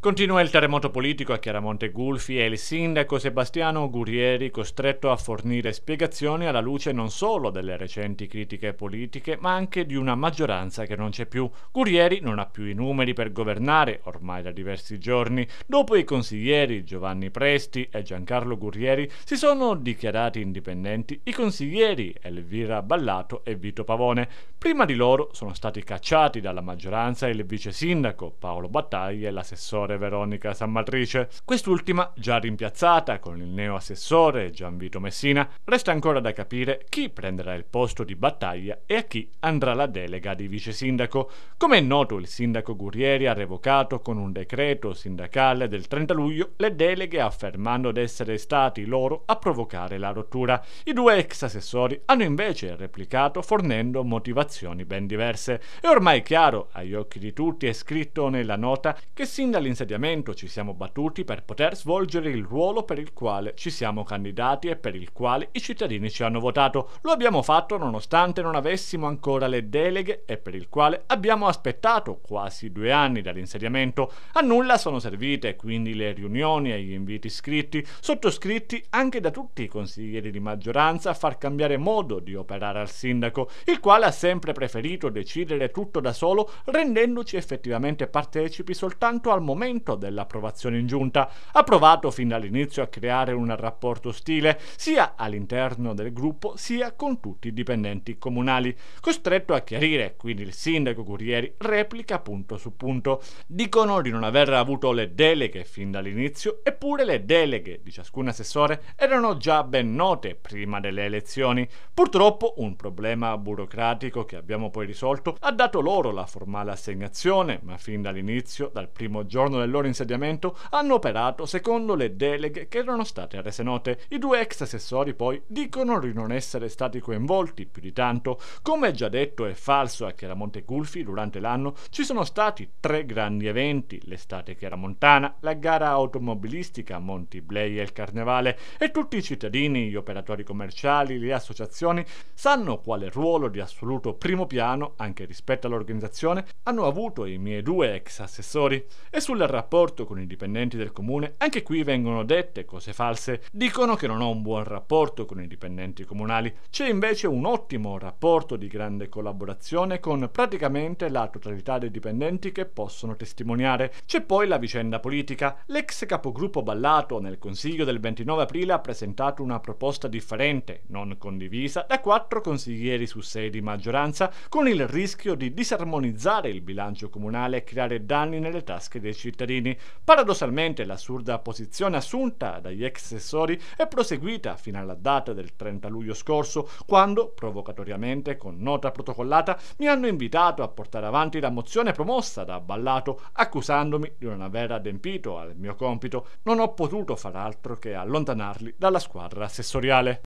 Continua il terremoto politico a Chiaramonte Gulfi e il sindaco Sebastiano Gurieri costretto a fornire spiegazioni alla luce non solo delle recenti critiche politiche, ma anche di una maggioranza che non c'è più. Gurieri non ha più i numeri per governare ormai da diversi giorni. Dopo i consiglieri Giovanni Presti e Giancarlo Gurieri si sono dichiarati indipendenti i consiglieri Elvira Ballato e Vito Pavone. Prima di loro sono stati cacciati dalla maggioranza il vice sindaco Paolo Battaglia e l'assessore assessore Veronica Sammatrice. Quest'ultima, già rimpiazzata con il neo assessore Gianvito Messina, resta ancora da capire chi prenderà il posto di battaglia e a chi andrà la delega di vice sindaco. Come è noto, il sindaco Gurrieri ha revocato con un decreto sindacale del 30 luglio le deleghe affermando di essere stati loro a provocare la rottura. I due ex assessori hanno invece replicato fornendo motivazioni ben diverse. È ormai chiaro, agli occhi di tutti, è scritto nella nota, che sin dall'inserimento insediamento ci siamo battuti per poter svolgere il ruolo per il quale ci siamo candidati e per il quale i cittadini ci hanno votato. Lo abbiamo fatto nonostante non avessimo ancora le deleghe e per il quale abbiamo aspettato quasi due anni dall'insediamento. A nulla sono servite quindi le riunioni e gli inviti scritti, sottoscritti anche da tutti i consiglieri di maggioranza a far cambiare modo di operare al sindaco, il quale ha sempre preferito decidere tutto da solo rendendoci effettivamente partecipi soltanto al momento momento dell'approvazione in giunta ha provato fin dall'inizio a creare un rapporto ostile sia all'interno del gruppo sia con tutti i dipendenti comunali, costretto a chiarire, quindi il sindaco Curieri replica punto su punto. Dicono di non aver avuto le deleghe fin dall'inizio, eppure le deleghe di ciascun assessore erano già ben note prima delle elezioni. Purtroppo un problema burocratico che abbiamo poi risolto ha dato loro la formale assegnazione, ma fin dall'inizio, dal primo giorno del loro insediamento hanno operato secondo le deleghe che erano state rese note. I due ex assessori poi dicono di non essere stati coinvolti più di tanto. Come già detto è falso a Chiaramonte Gulfi durante l'anno ci sono stati tre grandi eventi, l'estate chiaramontana, la gara automobilistica a Monti Blei e il carnevale e tutti i cittadini, gli operatori commerciali, le associazioni sanno quale ruolo di assoluto primo piano, anche rispetto all'organizzazione, hanno avuto i miei due ex assessori. E sulla al rapporto con i dipendenti del comune, anche qui vengono dette cose false. Dicono che non ho un buon rapporto con i dipendenti comunali. C'è invece un ottimo rapporto di grande collaborazione con praticamente la totalità dei dipendenti che possono testimoniare. C'è poi la vicenda politica. L'ex capogruppo Ballato nel Consiglio del 29 aprile ha presentato una proposta differente, non condivisa, da quattro consiglieri su sei di maggioranza, con il rischio di disarmonizzare il bilancio comunale e creare danni nelle tasche dei cittadini cittadini. Paradossalmente l'assurda posizione assunta dagli ex assessori è proseguita fino alla data del 30 luglio scorso, quando, provocatoriamente, con nota protocollata, mi hanno invitato a portare avanti la mozione promossa da Ballato, accusandomi di non aver adempito al mio compito. Non ho potuto far altro che allontanarli dalla squadra assessoriale.